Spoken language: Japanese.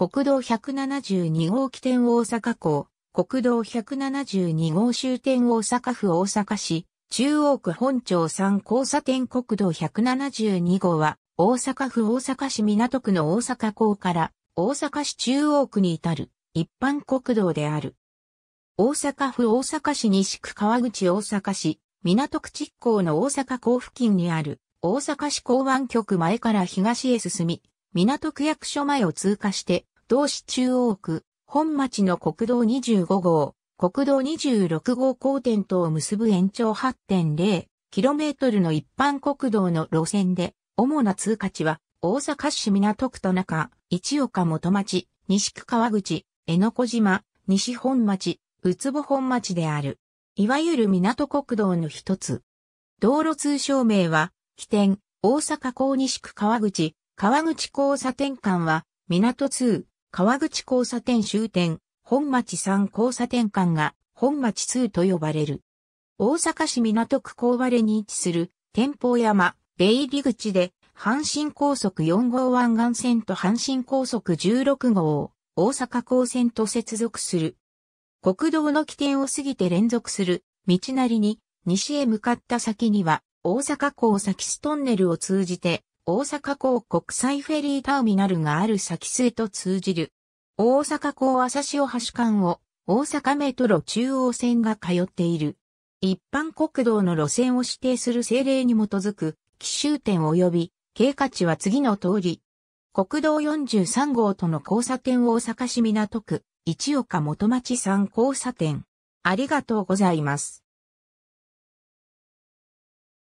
国道172号起点大阪港、国道172号終点大阪府大阪市、中央区本町3交差点国道172号は、大阪府大阪市港区の大阪港から大阪市中央区に至る一般国道である。大阪府大阪市西区川口大阪市、港区地港の大阪港付近にある大阪市港湾局前から東へ進み、港区役所前を通過して同市中央区、本町の国道25号、国道26号交点とを結ぶ延長 8.0km の一般国道の路線で、主な通過地は、大阪市港区と中、市岡元町、西区川口、江ノ小島、西本町、宇都保本町である。いわゆる港国道の一つ。道路通称名は、起点、大阪港西区川口、川口交差点間は、港通、川口交差点終点、本町3交差点間が本町2と呼ばれる。大阪市港区割れに位置する天保山、出入り口で、阪神高速4号湾岸線と阪神高速16号を大阪港線と接続する。国道の起点を過ぎて連続する道なりに西へ向かった先には大阪港先ストンネルを通じて大阪港国際フェリーターミナルがある先末と通じる。大阪港朝潮橋間を大阪メトロ中央線が通っている。一般国道の路線を指定する政令に基づく、奇襲点及び、経過値は次の通り。国道43号との交差点大阪市港区、一岡元町3交差点。ありがとうございます。